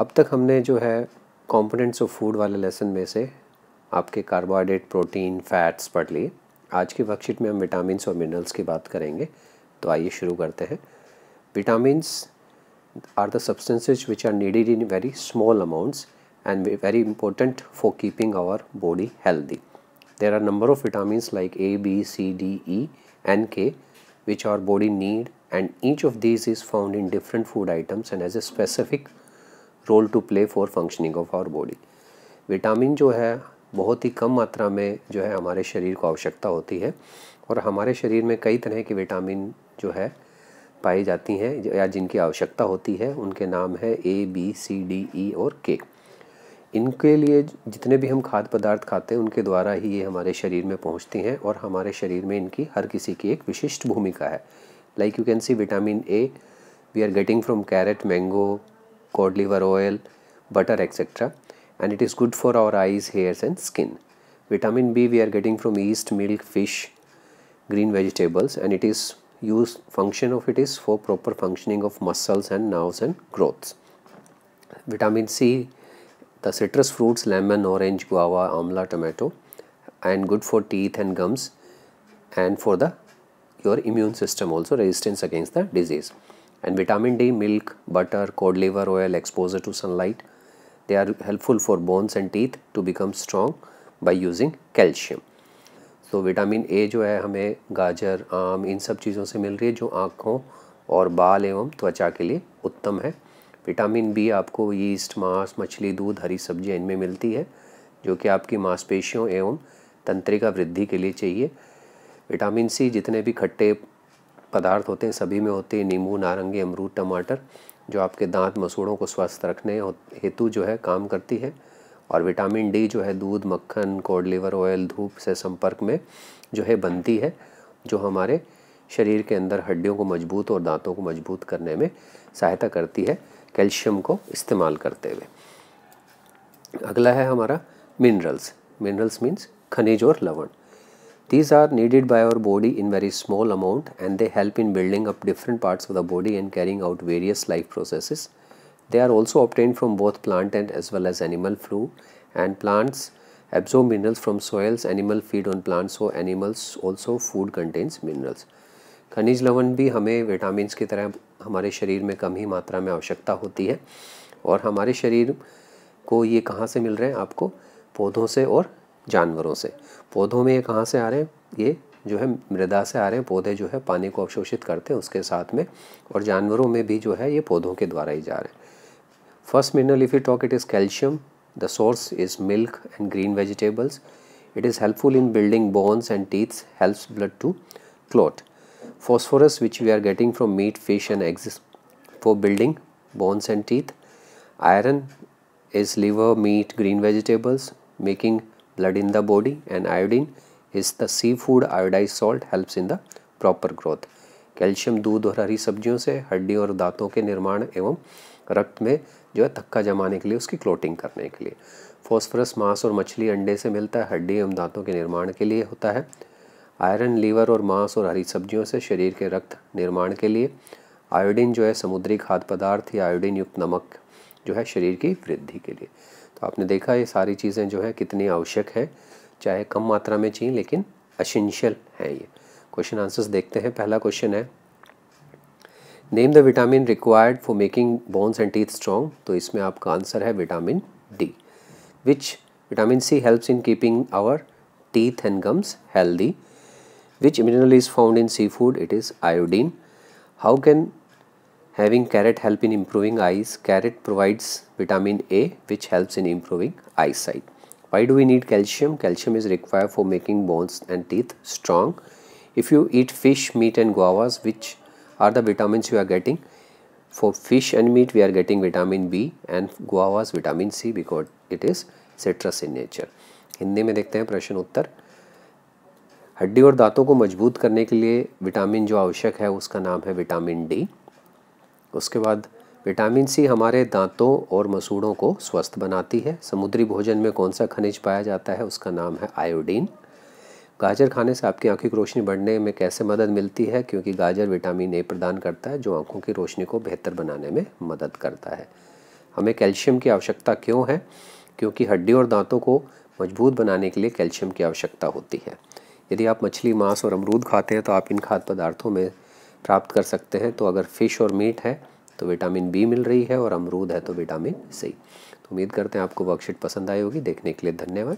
अब तक हमने जो है कॉम्पोनेंट्स ऑफ फूड वाले लेसन में से आपके कार्बोहाइड्रेट प्रोटीन फैट्स पढ़ लिए आज की वर्कशीट में हम विटामिन और मिनरल्स की बात करेंगे तो आइए शुरू करते हैं vitamins are the substances which are needed in very small amounts and very important for keeping our body healthy there are number of vitamin like A B C D E and K which are body need and each of these is found in different food items and has a specific role to play for functioning of our body vitamin जो है बहुत ही कम मात्रा में जो है हमारे शरीर को आवश्यकता होती है और हमारे शरीर में कई तरह के विटामिन जो है पाई जाती हैं या जिनकी आवश्यकता होती है उनके नाम है ए बी सी डी ई और के इनके लिए जितने भी हम खाद्य पदार्थ खाते हैं उनके द्वारा ही ये हमारे शरीर में पहुंचती हैं और हमारे शरीर में इनकी हर किसी की एक विशिष्ट भूमिका है like you can see vitamin A we are getting from carrot mango cod liver oil, butter etc. And it is good for our eyes, hairs and skin. Vitamin B we are getting from yeast, milk, fish, green vegetables and it is use function of it is for proper functioning of muscles and nerves and growths. Vitamin C, the citrus fruits, lemon, orange, guava, amla, tomato and good for teeth and gums and for the your immune system also resistance against the disease. And vitamin D, milk, butter, cod liver oil, exposure to sunlight, they are helpful for bones and teeth to become strong by using calcium. तो vitamin A जो है हमें गाजर आम इन सब चीज़ों से मिल रही है जो आँखों और बाल एवं त्वचा के लिए उत्तम है विटामिन बी आपको यीस्ट मांस मछली दूध हरी सब्जियाँ इनमें मिलती है जो कि आपकी मांसपेशियों एवं तंत्रिका वृद्धि के लिए चाहिए विटामिन सी जितने भी खट्टे पदार्थ होते हैं सभी में होते हैं नींबू नारंगी अमरूद टमाटर जो आपके दांत मसूड़ों को स्वस्थ रखने हेतु जो है काम करती है और विटामिन डी जो है दूध मक्खन कोड लिवर ऑयल धूप से संपर्क में जो है बनती है जो हमारे शरीर के अंदर हड्डियों को मजबूत और दांतों को मजबूत करने में सहायता करती है कैल्शियम को इस्तेमाल करते हुए अगला है हमारा मिनरल्स मिनरल्स मीन्स खनिज और लवण These are needed by our body in very small amount and they help in building up different parts of the body and carrying out various life processes. They are also obtained from both plant and as well as animal flue and plants absorb minerals from soils, animal feed on plants so animals also food contains minerals. खनिज लवण भी हमें vitamin की तरह हमारे शरीर में कम ही मात्रा में आवश्यकता होती है और हमारे शरीर को ये कहाँ से मिल रहे हैं आपको पौधों से और जानवरों से पौधों में ये कहाँ से आ रहे हैं ये जो है मृदा से आ रहे हैं पौधे जो है पानी को अवशोषित करते हैं उसके साथ में और जानवरों में भी जो है ये पौधों के द्वारा ही जा रहे हैं first mineral if you talk it is calcium the source is milk and green vegetables it is helpful in building bones and teeths helps blood to clot phosphorus which we are getting from meat fish and eggs for building bones and teeth iron is liver meat green vegetables making blood in the body and iodine is the seafood iodized salt helps in the proper growth calcium दूध और हरी सब्जियों से हड्डी और दांतों के निर्माण एवं रक्त में जो है थक्का जमाने के लिए उसकी क्लोटिंग करने के लिए फॉस्फरस मांस और मछली अंडे से मिलता है हड्डी एवं दांतों के निर्माण के लिए होता है आयरन लीवर और मांस और हरी सब्जियों से शरीर के रक्त निर्माण के लिए आयोडीन जो है समुद्री खाद्य पदार्थ या आयोडीन युक्त नमक जो है शरीर की वृद्धि के लिए आपने देखा ये सारी चीज़ें जो है कितनी आवश्यक हैं चाहे कम मात्रा में चाहिए लेकिन असेंशियल है ये क्वेश्चन आंसर्स देखते हैं पहला क्वेश्चन है name the vitamin required for making bones and teeth strong तो इसमें आपका आंसर है vitamin D which vitamin C helps in keeping our teeth and gums healthy which mineral is found in sea food it is iodine how can Having carrot help in improving eyes. Carrot provides vitamin A which helps in improving eyesight. Why do we need calcium? Calcium is required for making bones and teeth strong. If you eat fish, meat and guavas which are the vitamins you are getting. For fish and meat we are getting vitamin B and guavas vitamin C because it is citrus in nature. Hindi में देखते हैं प्रश्न उत्तर हड्डी और दांतों को मजबूत करने के लिए विटामिन जो आवश्यक है उसका नाम है विटामिन डी उसके बाद विटामिन सी हमारे दांतों और मसूड़ों को स्वस्थ बनाती है समुद्री भोजन में कौन सा खनिज पाया जाता है उसका नाम है आयोडीन गाजर खाने से आपकी आंखों की रोशनी बढ़ने में कैसे मदद मिलती है क्योंकि गाजर विटामिन ए प्रदान करता है जो आंखों की रोशनी को बेहतर बनाने में मदद करता है हमें कैल्शियम की आवश्यकता क्यों है क्योंकि हड्डी और दांतों को मजबूत बनाने के लिए कैल्शियम की आवश्यकता होती है यदि आप मछली मांस और अमरूद खाते हैं तो आप इन खाद्य पदार्थों में प्राप्त कर सकते हैं तो अगर फ़िश और मीट है तो विटामिन बी मिल रही है और अमरूद है तो विटामिन सी तो उम्मीद करते हैं आपको वर्कशीट पसंद आई होगी देखने के लिए धन्यवाद